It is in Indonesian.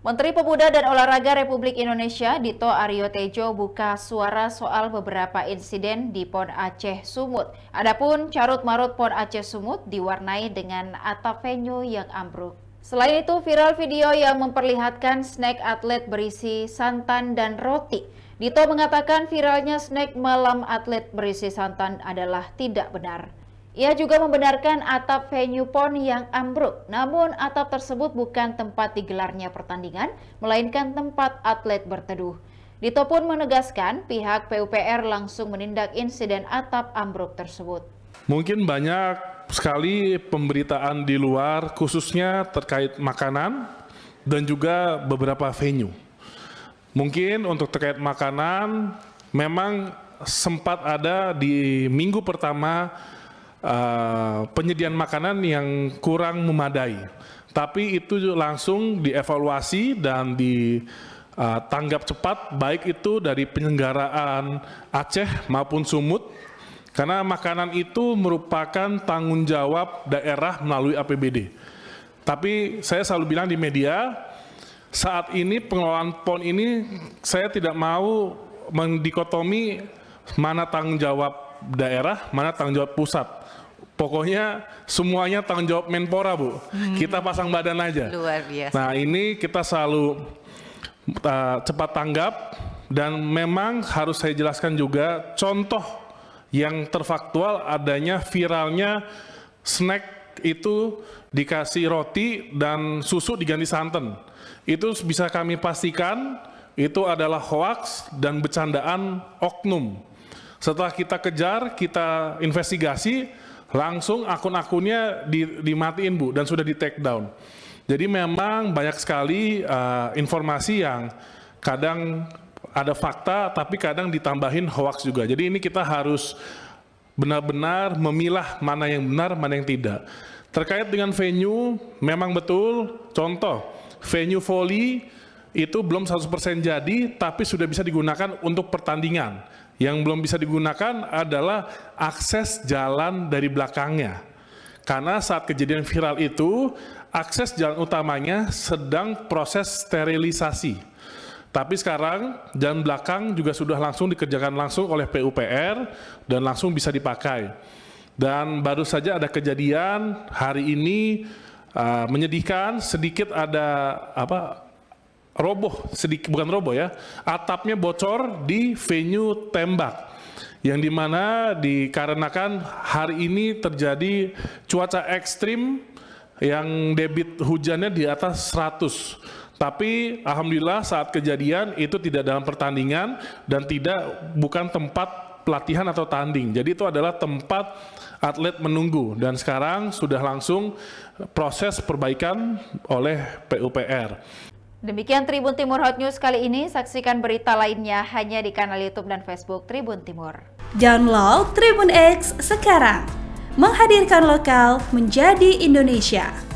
Menteri Pemuda dan Olahraga Republik Indonesia Dito Aryo Tejo buka suara soal beberapa insiden di Pon Aceh Sumut. Adapun carut marut Pon Aceh Sumut diwarnai dengan atap venue yang ambruk. Selain itu viral video yang memperlihatkan snack atlet berisi santan dan roti. Dito mengatakan viralnya snack malam atlet berisi santan adalah tidak benar. Ia juga membenarkan atap venue PON yang ambruk, namun atap tersebut bukan tempat digelarnya pertandingan, melainkan tempat atlet berteduh. Dito pun menegaskan pihak PUPR langsung menindak insiden atap ambruk tersebut. Mungkin banyak sekali pemberitaan di luar khususnya terkait makanan dan juga beberapa venue. Mungkin untuk terkait makanan memang sempat ada di minggu pertama Eh, penyediaan makanan yang kurang memadai. Tapi itu langsung dievaluasi dan di uh, tanggap cepat baik itu dari penyelenggaraan Aceh maupun Sumut karena makanan itu merupakan tanggung jawab daerah melalui APBD. Tapi saya selalu bilang di media saat ini pengelolaan PON ini saya tidak mau mendikotomi mana tanggung jawab daerah, mana tanggung jawab pusat. Pokoknya semuanya tanggung jawab Menpora, Bu. Hmm. Kita pasang badan aja. Luar biasa. Nah, ini kita selalu uh, cepat tanggap dan memang harus saya jelaskan juga contoh yang terfaktual adanya viralnya snack itu dikasih roti dan susu diganti santan. Itu bisa kami pastikan itu adalah hoaks dan bercandaan oknum. Setelah kita kejar, kita investigasi, langsung akun-akunnya di, dimatiin Bu dan sudah di take down. Jadi memang banyak sekali uh, informasi yang kadang ada fakta tapi kadang ditambahin hoax juga. Jadi ini kita harus benar-benar memilah mana yang benar, mana yang tidak. Terkait dengan venue, memang betul. Contoh, venue volley itu belum 100% jadi tapi sudah bisa digunakan untuk pertandingan. Yang belum bisa digunakan adalah akses jalan dari belakangnya. Karena saat kejadian viral itu, akses jalan utamanya sedang proses sterilisasi. Tapi sekarang jalan belakang juga sudah langsung dikerjakan langsung oleh PUPR dan langsung bisa dipakai. Dan baru saja ada kejadian hari ini uh, menyedihkan sedikit ada apa roboh sedikit bukan roboh ya atapnya bocor di venue tembak yang dimana dikarenakan hari ini terjadi cuaca ekstrim yang debit hujannya di atas 100 tapi alhamdulillah saat kejadian itu tidak dalam pertandingan dan tidak bukan tempat pelatihan atau tanding jadi itu adalah tempat atlet menunggu dan sekarang sudah langsung proses perbaikan oleh PUPR. Demikian Tribun Timur Hot News kali ini. Saksikan berita lainnya hanya di kanal YouTube dan Facebook Tribun Timur. Download Tribun X sekarang. Menghadirkan lokal menjadi Indonesia.